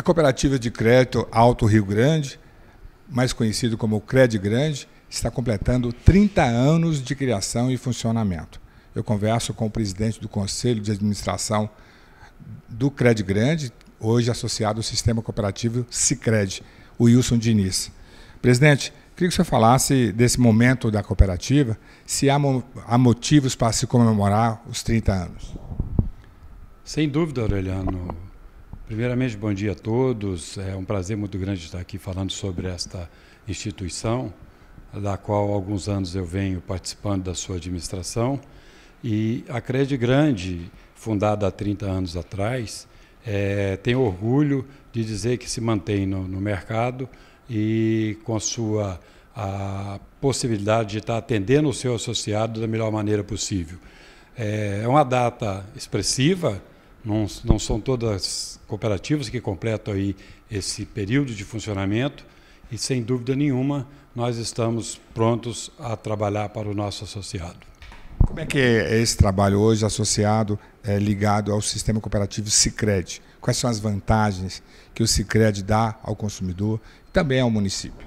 A cooperativa de crédito Alto Rio Grande, mais conhecido como Cred Grande, está completando 30 anos de criação e funcionamento. Eu converso com o presidente do Conselho de Administração do Cred Grande, hoje associado ao sistema cooperativo Sicredi, o Wilson Diniz. Presidente, queria que o senhor falasse desse momento da cooperativa, se há, mo há motivos para se comemorar os 30 anos. Sem dúvida, Aureliano. Primeiramente, bom dia a todos. É um prazer muito grande estar aqui falando sobre esta instituição, da qual há alguns anos eu venho participando da sua administração. E a Crede Grande, fundada há 30 anos atrás, é, tem orgulho de dizer que se mantém no, no mercado e com sua a possibilidade de estar atendendo o seu associado da melhor maneira possível. É, é uma data expressiva, não, não são todas cooperativas que completam aí esse período de funcionamento e, sem dúvida nenhuma, nós estamos prontos a trabalhar para o nosso associado. Como é que é esse trabalho hoje associado, é, ligado ao sistema cooperativo Sicredi? Quais são as vantagens que o Sicredi dá ao consumidor e também ao município?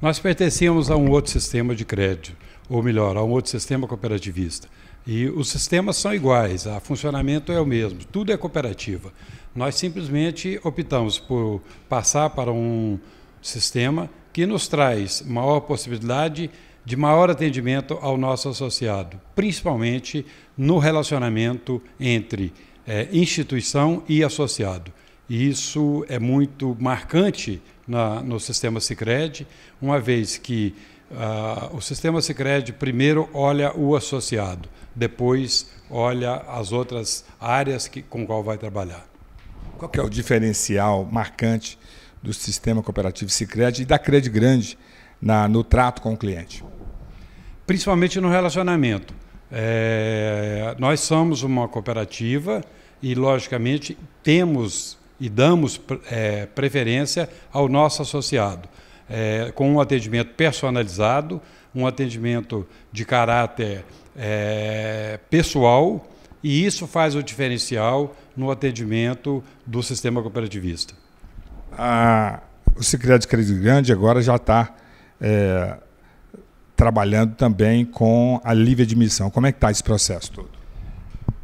Nós pertencíamos a um outro sistema de crédito, ou melhor, a um outro sistema cooperativista. E os sistemas são iguais, o funcionamento é o mesmo, tudo é cooperativa. Nós simplesmente optamos por passar para um sistema que nos traz maior possibilidade de maior atendimento ao nosso associado, principalmente no relacionamento entre é, instituição e associado. E isso é muito marcante na, no sistema Sicredi, uma vez que ah, o sistema Sicredi primeiro olha o associado, depois olha as outras áreas que, com qual vai trabalhar. Qual é o diferencial marcante do sistema cooperativo Sicredi e da Crede Grande na, no trato com o cliente? Principalmente no relacionamento. É, nós somos uma cooperativa e, logicamente, temos e damos é, preferência ao nosso associado é, com um atendimento personalizado, um atendimento de caráter é, pessoal, e isso faz o diferencial no atendimento do sistema cooperativista. Ah, o Secretário de Crédito Grande agora já está é, trabalhando também com a livre admissão. Como é que está esse processo todo?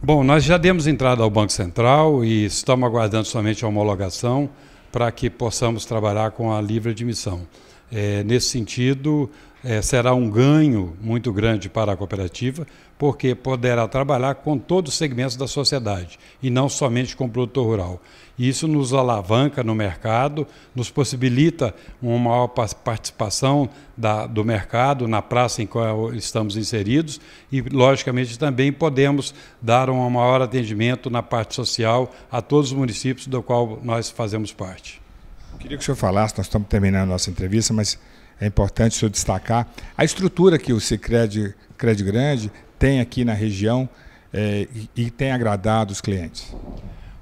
Bom, nós já demos entrada ao Banco Central e estamos aguardando somente a homologação para que possamos trabalhar com a livre admissão. É, nesse sentido, é, será um ganho muito grande para a cooperativa, porque poderá trabalhar com todos os segmentos da sociedade e não somente com o produtor rural. Isso nos alavanca no mercado, nos possibilita uma maior participação da, do mercado na praça em qual estamos inseridos e, logicamente, também podemos dar um maior atendimento na parte social a todos os municípios do qual nós fazemos parte. Queria que o senhor falasse, nós estamos terminando a nossa entrevista, mas é importante o senhor destacar a estrutura que o Cicred Cred Grande tem aqui na região é, e, e tem agradado os clientes.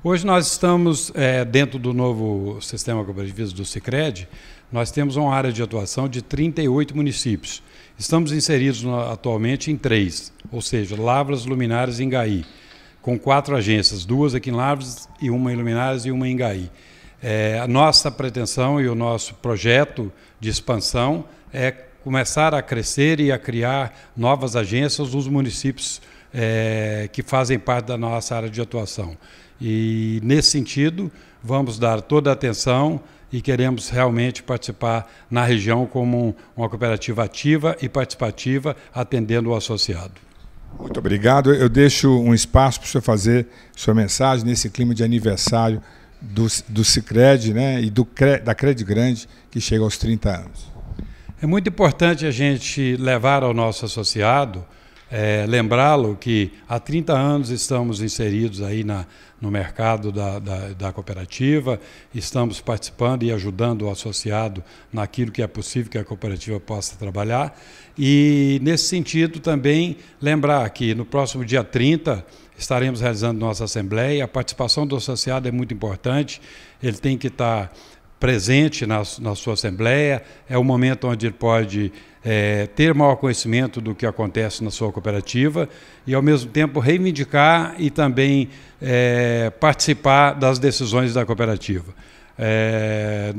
Hoje nós estamos, é, dentro do novo sistema cooperativo do Cicred, nós temos uma área de atuação de 38 municípios. Estamos inseridos no, atualmente em três, ou seja, Lavras, Luminares e Engaí, com quatro agências, duas aqui em Lavras e uma em Luminares e uma em Engaí. É, a nossa pretensão e o nosso projeto de expansão é começar a crescer e a criar novas agências nos municípios é, que fazem parte da nossa área de atuação. E, nesse sentido, vamos dar toda a atenção e queremos realmente participar na região como uma cooperativa ativa e participativa, atendendo o associado. Muito obrigado. Eu deixo um espaço para o senhor fazer sua mensagem nesse clima de aniversário do, do Cicred né, e do, da Cred Grande, que chega aos 30 anos. É muito importante a gente levar ao nosso associado, é, lembrá-lo que há 30 anos estamos inseridos aí na, no mercado da, da, da, cooperativa, estamos participando e ajudando o associado naquilo que é possível que a cooperativa possa trabalhar. E, nesse sentido, também lembrar que no próximo dia 30 estaremos realizando nossa assembleia. A participação do associado é muito importante, ele tem que estar presente na, na sua assembleia, é o momento onde ele pode é, ter maior conhecimento do que acontece na sua cooperativa e, ao mesmo tempo, reivindicar e também é, participar das decisões da cooperativa. É,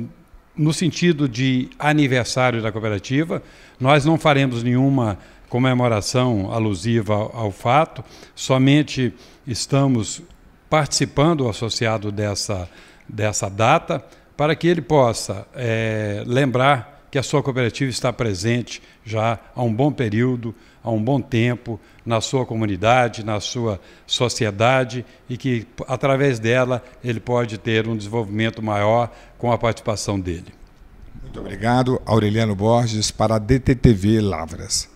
no sentido de aniversário da cooperativa, nós não faremos nenhuma comemoração alusiva ao fato, somente estamos participando o associado dessa, dessa data, para que ele possa é, lembrar que a sua cooperativa está presente já há um bom período, há um bom tempo, na sua comunidade, na sua sociedade e que, através dela, ele pode ter um desenvolvimento maior com a participação dele. Muito obrigado, Aureliano Borges, para a DTTV Lavras.